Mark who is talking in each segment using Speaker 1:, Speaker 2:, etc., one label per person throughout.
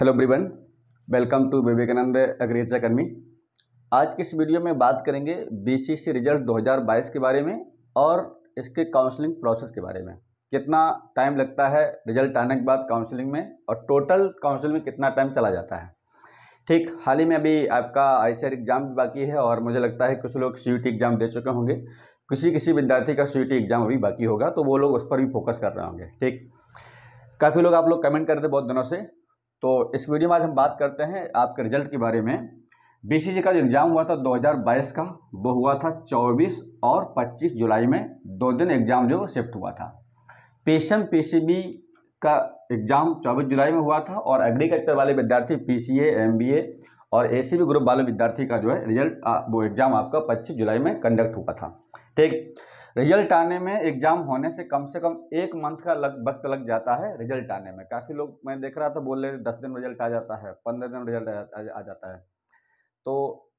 Speaker 1: hello ब्रिबन welcome to Vivekananda अग्रेज academy आज के इस वीडियो में बात करेंगे बीसीसी रिजल्ट 2022 के बारे में और इसके काउंसलिंग प्रोसेस के बारे में कितना टाइम लगता है रिजल्ट आने के बाद काउंसलिंग में और टोटल काउंसलिंग में कितना टाइम चला जाता है ठीक हाल ही में अभी आपका आई एग्ज़ाम भी बाकी है और मुझे लगता है कुछ लोग सी एग्ज़ाम दे चुके होंगे किसी किसी विद्यार्थी का सी एग्ज़ाम अभी बाकी होगा तो वो लोग उस पर भी फोकस कर रहे होंगे ठीक काफ़ी लोग आप लोग कमेंट कर रहे बहुत दिनों से तो इस वीडियो में आज हम बात करते हैं आपके रिजल्ट के बारे में बी का जो एग्ज़ाम हुआ था 2022 का वो हुआ था 24 और 25 जुलाई में दो दिन एग्ज़ाम जो शिफ्ट हुआ था पेशम पी का एग्ज़ाम 24 जुलाई में हुआ था और एग्रीकल्चर वाले विद्यार्थी बी ए और ए सी ग्रुप वाले विद्यार्थी का जो है रिजल्ट वो एग्ज़ाम आपका पच्चीस जुलाई में कंडक्ट हुआ था ठीक रिजल्ट आने में एग्जाम होने से कम से कम एक मंथ का लग वक्त लग जाता है रिजल्ट आने में काफ़ी लोग मैं देख रहा था बोल रहे दस दिन रिजल्ट आ जाता है पंद्रह दिन रिजल्ट आ, आ जाता है तो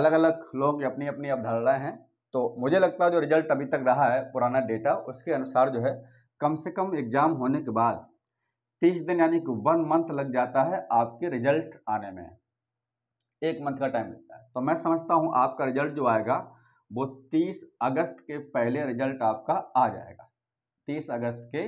Speaker 1: अलग अलग लोग अपनी अपनी अवधारणाएं हैं तो मुझे लगता है जो रिजल्ट अभी तक रहा है पुराना डेटा उसके अनुसार जो है कम से कम एग्जाम होने के बाद तीस दिन यानी कि वन मंथ लग जाता है आपके रिजल्ट आने में एक मंथ का टाइम लगता है तो मैं समझता हूँ आपका रिजल्ट जो आएगा वो तीस अगस्त के पहले रिजल्ट आपका आ जाएगा तीस अगस्त के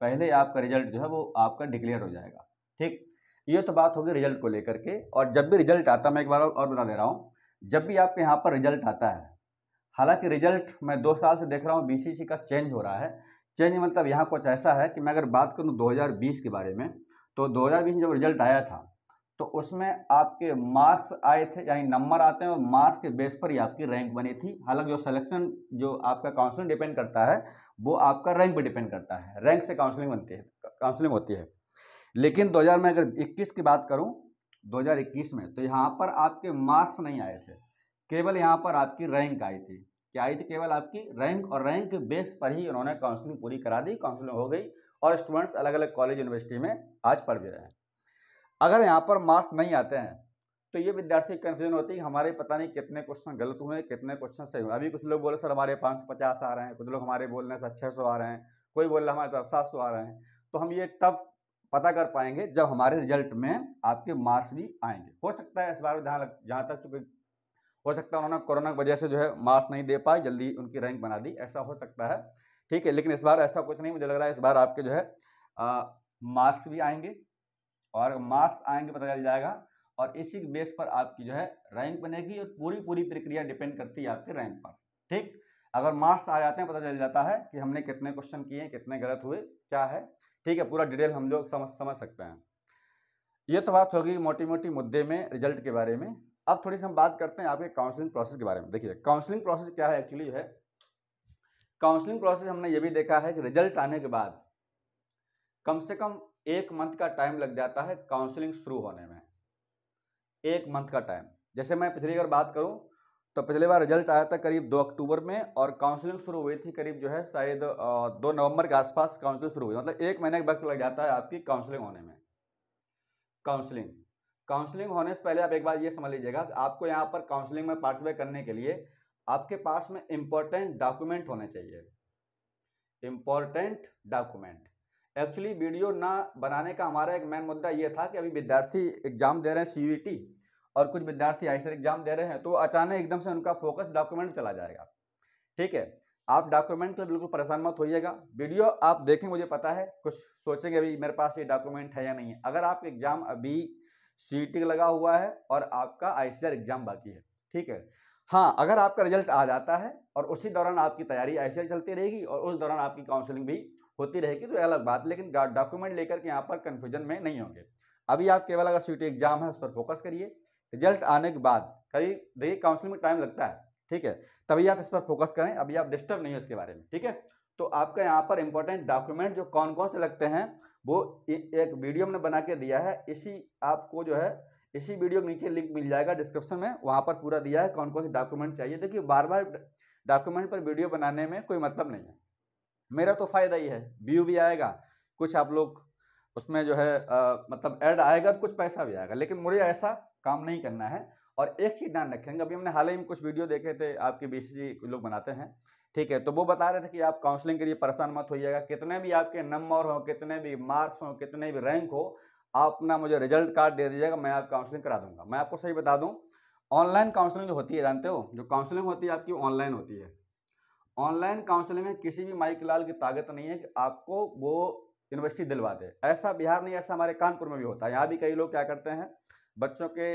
Speaker 1: पहले आपका रिजल्ट जो है वो आपका डिक्लेयर हो जाएगा ठीक ये तो बात होगी रिजल्ट को लेकर के और जब भी रिजल्ट आता मैं एक बार और बता दे रहा हूँ जब भी आपके यहाँ पर रिजल्ट आता है हालांकि रिजल्ट मैं दो साल से देख रहा हूँ बी का चेंज हो रहा है चेंज मतलब यहाँ कुछ ऐसा है कि मैं अगर बात करूँ दो के बारे में तो दो में जब रिजल्ट आया था तो उसमें आपके मार्क्स आए थे यानी नंबर आते हैं और मार्क्स के बेस पर ही आपकी रैंक बनी थी हालांकि जो सिलेक्शन जो आपका काउंसलिंग डिपेंड करता है वो आपका रैंक पर डिपेंड करता है रैंक से काउंसलिंग बनती है काउंसलिंग होती है लेकिन 2000 में अगर 21 की बात करूं 2021 में तो यहाँ पर आपके मार्क्स नहीं आए थे केवल यहाँ पर आपकी रैंक आई थी क्या आई थी केवल आपकी रैंक और रैंक के बेस पर ही उन्होंने काउंसलिंग पूरी करा दी काउंसलिंग हो गई और स्टूडेंट्स अलग अलग कॉलेज यूनिवर्सिटी में आज पढ़ भी रहे हैं अगर यहाँ पर मार्क्स नहीं आते हैं तो ये विद्यार्थी कन्फ्यूजन होती है हमारे पता नहीं कितने क्वेश्चन गलत हुए कितने क्वेश्चन सही हुए अभी कुछ लोग बोले सर हमारे पाँच सौ पचास आ रहे हैं कुछ लोग हमारे बोल रहे हैं सर छः सौ आ रहे हैं कोई बोल रहा है हमारे सात सौ आ रहे हैं तो हम ये टफ पता कर पाएंगे जब हमारे रिजल्ट में आपके मार्क्स भी आएंगे हो सकता है इस बार जहाँ जहाँ तक चूंकि हो सकता है उन्होंने कोरोना की वजह से जो है मार्क्स नहीं दे पाए जल्दी उनकी रैंक बना दी ऐसा हो सकता है ठीक है लेकिन इस बार ऐसा कुछ नहीं मुझे लग रहा है इस बार आपके जो है मार्क्स भी आएंगे और मार्क्स आएंगे पता चल जाएगा और इसी के बेस पर आपकी जो है रैंक बनेगी और पूरी पूरी प्रक्रिया डिपेंड करती है आपके रैंक पर ठीक अगर मार्क्स आ जाते हैं पता चल जाता है कि हमने कितने क्वेश्चन किए कितने गलत हुए क्या है ठीक है पूरा डिटेल हम लोग समझ समझ सकते हैं ये तो बात होगी मोटी मोटी मुद्दे में रिजल्ट के बारे में अब थोड़ी सी हम बात करते हैं आपके काउंसलिंग प्रोसेस के बारे में देखिए काउंसलिंग प्रोसेस क्या है एक्चुअली है काउंसलिंग प्रोसेस हमने ये भी देखा है कि रिजल्ट आने के बाद कम से कम एक मंथ का टाइम लग जाता है काउंसलिंग शुरू होने में एक मंथ का टाइम जैसे मैं पिछली बार बात करूं तो पिछली बार रिजल्ट आया था करीब दो अक्टूबर में और काउंसलिंग शुरू हुई थी करीब जो है शायद दो नवंबर के आसपास काउंसलिंग शुरू हुई मतलब एक महीने का वक्त लग जाता है आपकी काउंसलिंग होने में काउंसलिंग काउंसलिंग होने से पहले आप एक बार ये समझ लीजिएगा कि आपको यहाँ पर काउंसलिंग में पार्टिसिपेट करने के लिए आपके पास में इम्पोर्टेंट डॉक्यूमेंट होने चाहिए इम्पोर्टेंट डॉक्यूमेंट एक्चुअली वीडियो ना बनाने का हमारा एक मेन मुद्दा ये था कि अभी विद्यार्थी एग्जाम दे रहे हैं सी और कुछ विद्यार्थी आई एग्जाम दे रहे हैं तो अचानक एकदम से उनका फोकस डॉक्यूमेंट चला जाएगा ठीक है आप डॉक्यूमेंट तो बिल्कुल परेशान मत होइएगा वीडियो आप देखें मुझे पता है कुछ सोचेंगे अभी मेरे पास ये डॉक्यूमेंट है या नहीं है अगर आपका एग्जाम अभी सी लगा हुआ है और आपका आई एग्जाम बाकी है ठीक है हाँ अगर आपका रिजल्ट आ जाता है और उसी दौरान आपकी तैयारी आई चलती रहेगी और उस दौरान आपकी काउंसिलिंग भी होती रहेगी तो अलग बात लेकिन डॉक्यूमेंट लेकर के यहाँ पर कन्फ्यूजन में नहीं होंगे अभी आप केवल अगर सीटी एग्जाम है उस पर फोकस करिए रिजल्ट आने के बाद करीब देखिए काउंसिलिंग में टाइम लगता है ठीक है तभी आप इस पर फोकस करें अभी आप डिस्टर्ब नहीं हो इसके बारे में ठीक है तो आपका यहाँ पर इंपॉर्टेंट डॉक्यूमेंट जो कौन कौन से लगते हैं वो एक वीडियो हमने बना के दिया है इसी आपको जो है इसी वीडियो के नीचे लिंक मिल जाएगा डिस्क्रिप्शन में वहाँ पर पूरा दिया है कौन कौन से डॉक्यूमेंट चाहिए देखिए बार बार डॉक्यूमेंट पर वीडियो बनाने में कोई मतलब नहीं है मेरा तो फ़ायदा ही है व्यू भी आएगा कुछ आप लोग उसमें जो है आ, मतलब ऐड आएगा तो कुछ पैसा भी आएगा लेकिन मुझे ऐसा काम नहीं करना है और एक चीज़ ध्यान रखेंगे अभी हमने हाल ही में कुछ वीडियो देखे थे आपके बी सी लोग बनाते हैं ठीक है तो वो बता रहे थे कि आप काउंसलिंग के लिए परेशान मत होइएगा कितने भी आपके नंबर हों कितने भी मार्क्स हों कितने भी रैंक हो आप ना मुझे रिजल्ट कार्ड दे दीजिएगा मैं आप काउंसलिंग करा दूंगा मैं आपको सही बता दूँ ऑनलाइन काउंसलिंग जो होती है जानते हो जो काउंसलिंग होती है आपकी ऑनलाइन होती है ऑनलाइन काउंसलिंग में किसी भी माइक लाल की ताकत नहीं है कि आपको वो यूनिवर्सिटी दिलवा दे ऐसा बिहार नहीं ऐसा हमारे कानपुर में भी होता है यहाँ भी कई लोग क्या करते हैं बच्चों के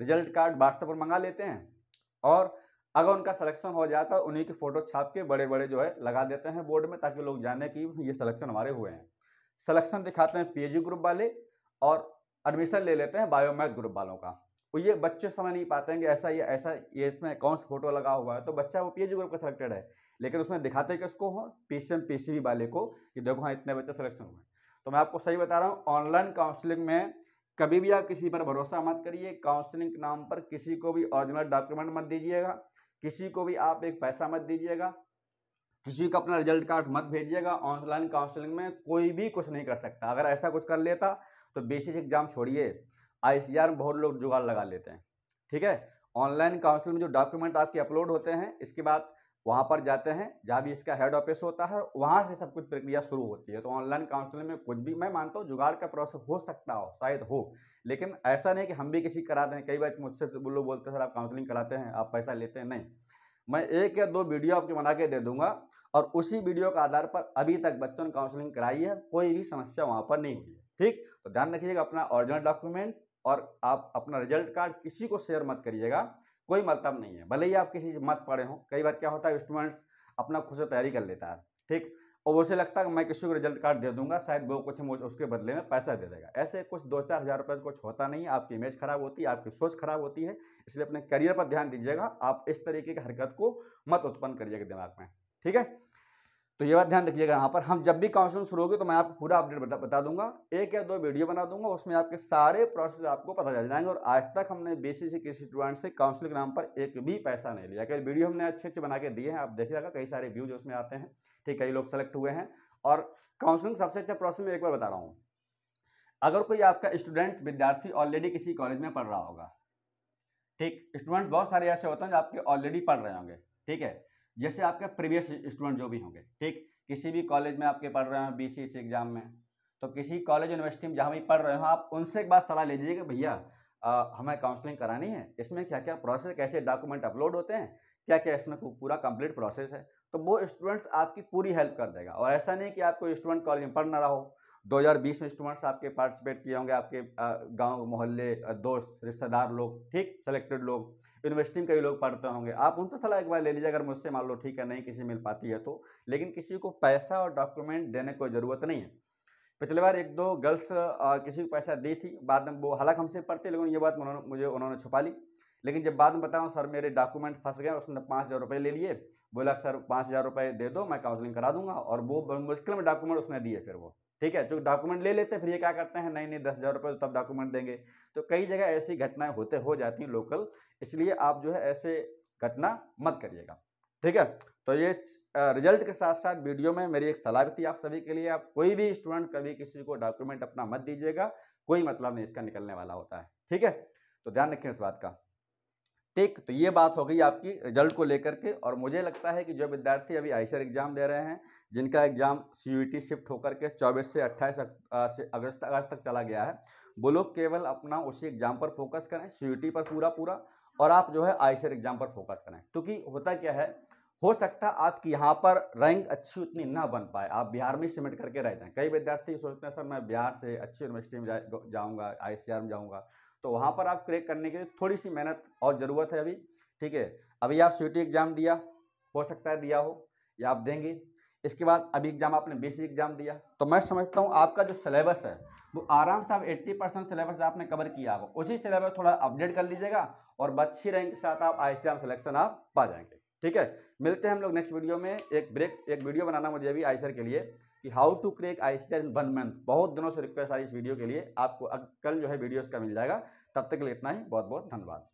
Speaker 1: रिजल्ट कार्ड व्हाट्सएप पर मंगा लेते हैं और अगर उनका सिलेक्शन हो जाता है उन्हीं की फ़ोटो छाप के बड़े बड़े जो है लगा देते हैं बोर्ड में ताकि लोग जाने कि ये सिलेक्शन हमारे हुए हैं सिलेक्शन दिखाते हैं पी ग्रुप वाले और एडमिशन ले लेते हैं बायोमैथ ग्रुप वालों का तो ये बच्चे समझ नहीं पाते हैं कि ऐसा ये ऐसा ये इसमें कौन सा फोटो लगा हुआ है तो बच्चा वो पी ग्रुप का सेलेक्टेड है लेकिन उसमें दिखाते किसको हो पीसीएम पीसीबी वाले को कि देखो हाँ इतने बच्चे सिलेक्शन हुए तो मैं आपको सही बता रहा हूँ ऑनलाइन काउंसलिंग में कभी भी आप किसी पर भरोसा मत करिए काउंसलिंग के नाम पर किसी को भी ऑरिजिनल डॉक्यूमेंट मत दीजिएगा किसी को भी आप एक पैसा मत दीजिएगा किसी को अपना रिजल्ट कार्ड मत भेजिएगा ऑनलाइन काउंसलिंग में कोई भी कुछ नहीं कर सकता अगर ऐसा कुछ कर लेता तो बेसिक एग्जाम छोड़िए आई में बहुत लोग जुगाड़ लगा लेते हैं ठीक है ऑनलाइन काउंसलिंग में जो डॉक्यूमेंट आपके अपलोड होते हैं इसके बाद वहाँ पर जाते हैं जहाँ भी इसका हेड ऑफिस होता है वहाँ से सब कुछ प्रक्रिया शुरू होती है तो ऑनलाइन काउंसलिंग में कुछ भी मैं मानता हूँ जुगाड़ का प्रोसेस हो सकता हो शायद हो लेकिन ऐसा नहीं कि हम भी किसी कराते हैं कई बार मुझसे लोग बोलते हैं सर आप काउंसलिंग कराते हैं आप पैसा लेते हैं नहीं मैं एक या दो वीडियो आपके बना के दे दूंगा और उसी वीडियो के आधार पर अभी तक बच्चों ने काउंसलिंग कराई है कोई भी समस्या वहाँ पर नहीं हुई है ठीक तो ध्यान रखिएगा अपना ओरिजिनल डॉक्यूमेंट और आप अपना रिजल्ट कार्ड किसी को शेयर मत करिएगा कोई मतलब नहीं है भले ही आप किसी मत पढ़े हो कई बार क्या होता है स्टूडेंट्स अपना खुद से तैयारी कर लेता है ठीक और उसे लगता है कि मैं किसी को रिजल्ट कार्ड दे दूंगा शायद वो कुछ मुझे उसके बदले में पैसा दे देगा ऐसे कुछ दो चार हज़ार रुपये कुछ होता नहीं है आपकी इमेज खराब होती है आपकी सोच खराब होती है इसलिए अपने करियर पर ध्यान दीजिएगा आप इस तरीके की हरकत को मत उत्पन्न करिएगा दिमाग में ठीक है तो ये बात ध्यान रखिएगा यहाँ पर हम जब भी काउंसलिंग शुरू होगी तो मैं आपको पूरा अपडेट बता, बता दूंगा एक या दो वीडियो बना दूंगा उसमें आपके सारे प्रोसेस आपको पता चल जाएंगे और आज तक हमने बेसिस किसी स्टूडेंट से काउंसलिंग के नाम पर एक भी पैसा नहीं लिया कई वीडियो हमने अच्छे अच्छे बना के दिए हैं आप देखिएगा कई सारे व्यूज उसमें आते हैं ठीक कई लोग सेलेक्ट हुए हैं और काउंसलिंग सबसे अच्छा प्रोसेस मैं एक बार बता रहा हूँ अगर कोई आपका स्टूडेंट विद्यार्थी ऑलरेडी किसी कॉलेज में पढ़ रहा होगा ठीक स्टूडेंट्स बहुत सारे ऐसे होते हैं जो आपके ऑलरेडी पढ़ रहे होंगे ठीक है जैसे आपके प्रीवियस स्टूडेंट जो भी होंगे ठीक किसी भी कॉलेज में आपके पढ़ रहे हो बी सी एग्जाम में तो किसी कॉलेज यूनिवर्सिटी में जहाँ भी पढ़ रहे हो आप उनसे एक बार सलाह लीजिएगा भैया हमें काउंसलिंग करानी है इसमें क्या क्या प्रोसेस कैसे डॉक्यूमेंट अपलोड होते हैं क्या क्या इसमें पूरा कंप्लीट प्रोसेस है तो वो स्टूडेंट्स आपकी पूरी हेल्प कर देगा और ऐसा नहीं कि आपको स्टूडेंट कॉलेज में पढ़ ना रहा हो 2020 में स्टूडेंट्स आपके पार्टिसिपेट किए होंगे आपके गांव मोहल्ले दोस्त रिश्तेदार लोग ठीक सेलेक्टेड लोग यूनिवर्सिटी में कई लोग पढ़ते होंगे आप उनसे सलाह एक बार ले लीजिए अगर मुझसे मान लो ठीक है नहीं किसी मिल पाती है तो लेकिन किसी को पैसा और डॉक्यूमेंट देने की ज़रूरत नहीं है पिछले बार एक दो गर्ल्स किसी को पैसा दी थी बाद में वो हालांकि हमसे पढ़ती लेकिन ये बात उन्होंने मुझे उन्होंने छुपा ली लेकिन जब बाद में बताऊँ सर मेरे डॉक्यूमेंट फंस गए उसने पाँच हज़ार रुपये ले लिए बोला सर पाँच हज़ार रुपये दे दो मैं काउंसलिंग करा दूंगा और वो मुश्किल में डॉक्यूमेंट उसने दिए फिर वो ठीक है जो तो डॉक्यूमेंट ले लेते हैं फिर ये क्या करते हैं नहीं नहीं दस हज़ार रुपये तो तब डॉक्यूमेंट देंगे तो कई जगह ऐसी घटनाएं होते हो जाती हैं लोकल इसलिए आप जो है ऐसे घटना मत करिएगा ठीक है तो ये रिजल्ट के साथ साथ वीडियो में मेरी एक सलाह भी थी आप सभी के लिए आप कोई भी स्टूडेंट कभी किसी को डॉक्यूमेंट अपना मत दीजिएगा कोई मतलब नहीं इसका निकलने वाला होता है ठीक है तो ध्यान रखें इस बात का ठीक तो ये बात हो गई आपकी रिजल्ट को लेकर के और मुझे लगता है कि जो विद्यार्थी अभी आइसर एग्जाम दे रहे हैं जिनका एग्जाम सी शिफ्ट होकर के 24 से 28 से अगस्त अगस्त तक चला गया है वो लोग केवल अपना उसी एग्जाम पर फोकस करें सी पर पूरा पूरा और आप जो है आइसर एग्जाम पर फोकस करें क्योंकि होता क्या है हो सकता है आपकी यहाँ पर रैंक अच्छी उतनी ना बन पाए आप बिहार में सिमिट करके रह जाएं कई विद्यार्थी सोचते हैं सर मैं बिहार से अच्छी यूनिवर्सिटी में जाऊँगा आई में जाऊँगा तो वहाँ पर आप क्रैक करने के लिए थोड़ी सी मेहनत और ज़रूरत है अभी ठीक है अभी आप सी एग्ज़ाम दिया हो सकता है दिया हो या आप देंगे इसके बाद अभी एग्ज़ाम आपने बेसिक एग्ज़ाम दिया तो मैं समझता हूँ आपका जो सिलेबस है वो आराम से आप 80 परसेंट सिलेबस आपने कवर किया होगा उसी सिलेबस थोड़ा अपडेट कर लीजिएगा और अच्छी रैंक के साथ आप आई सी सिलेक्शन आप पा जाएंगे ठीक है मिलते हैं हम लोग नेक्स्ट वीडियो में एक ब्रेक एक वीडियो बनाना मुझे अभी आई के लिए कि how to crack I C in one month बहुत दिनों से रिक्वेस्ट आई इस वीडियो के लिए आपको कल जो है वीडियो इसका मिल जाएगा तब तक के लिए इतना ही बहुत बहुत धन्यवाद